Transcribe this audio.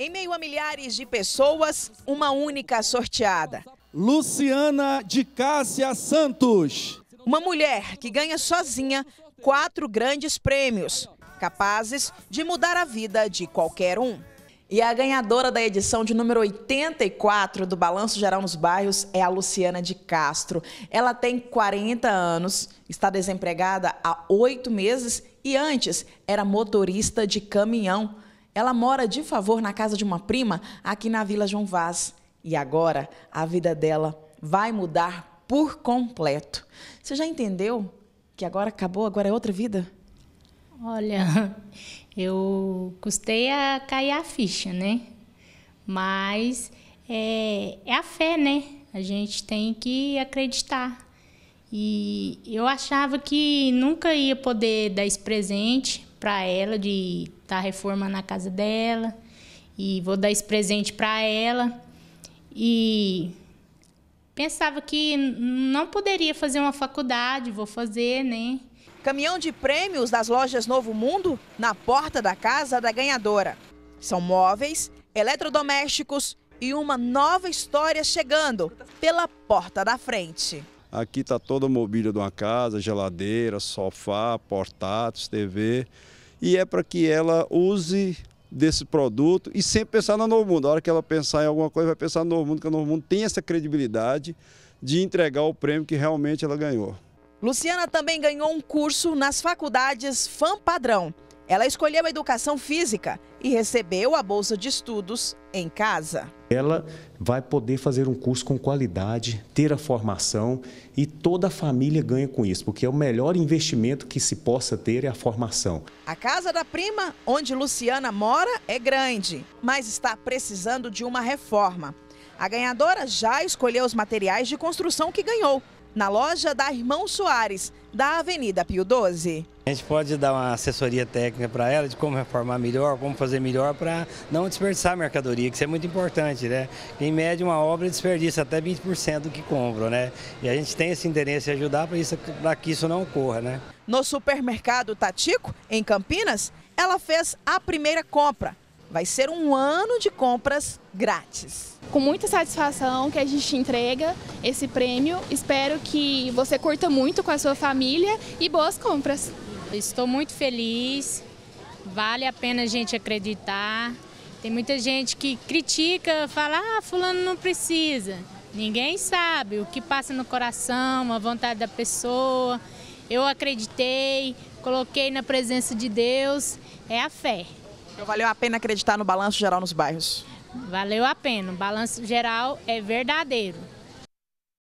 Em meio a milhares de pessoas, uma única sorteada. Luciana de Cássia Santos. Uma mulher que ganha sozinha quatro grandes prêmios, capazes de mudar a vida de qualquer um. E a ganhadora da edição de número 84 do Balanço Geral nos Bairros é a Luciana de Castro. Ela tem 40 anos, está desempregada há oito meses e antes era motorista de caminhão. Ela mora de favor na casa de uma prima aqui na Vila João Vaz. E agora a vida dela vai mudar por completo. Você já entendeu que agora acabou, agora é outra vida? Olha, eu custei a cair a ficha, né? Mas é, é a fé, né? A gente tem que acreditar. E eu achava que nunca ia poder dar esse presente para ela de estar tá reformando a casa dela e vou dar esse presente para ela. E pensava que não poderia fazer uma faculdade, vou fazer, né? Caminhão de prêmios das lojas Novo Mundo na porta da casa da ganhadora. São móveis, eletrodomésticos e uma nova história chegando pela porta da frente. Aqui está toda a mobília de uma casa, geladeira, sofá, portátil TV e é para que ela use desse produto e sempre pensar no Novo Mundo. A hora que ela pensar em alguma coisa, vai pensar no Novo Mundo, que o Novo Mundo tem essa credibilidade de entregar o prêmio que realmente ela ganhou. Luciana também ganhou um curso nas faculdades FAM Padrão. Ela escolheu a educação física e recebeu a bolsa de estudos em casa. Ela vai poder fazer um curso com qualidade, ter a formação e toda a família ganha com isso, porque é o melhor investimento que se possa ter é a formação. A casa da prima, onde Luciana mora, é grande, mas está precisando de uma reforma. A ganhadora já escolheu os materiais de construção que ganhou na loja da Irmão Soares, da Avenida Pio 12. A gente pode dar uma assessoria técnica para ela de como reformar melhor, como fazer melhor para não desperdiçar mercadoria, que isso é muito importante, né? Em média, uma obra desperdiça até 20% do que compra, né? E a gente tem esse interesse em ajudar para que isso não ocorra, né? No supermercado Tatico, em Campinas, ela fez a primeira compra. Vai ser um ano de compras grátis. Com muita satisfação que a gente entrega esse prêmio. Espero que você curta muito com a sua família e boas compras. Estou muito feliz, vale a pena a gente acreditar. Tem muita gente que critica, fala, ah, fulano não precisa. Ninguém sabe o que passa no coração, a vontade da pessoa. Eu acreditei, coloquei na presença de Deus, é a fé. Então, valeu a pena acreditar no balanço geral nos bairros? Valeu a pena, o balanço geral é verdadeiro.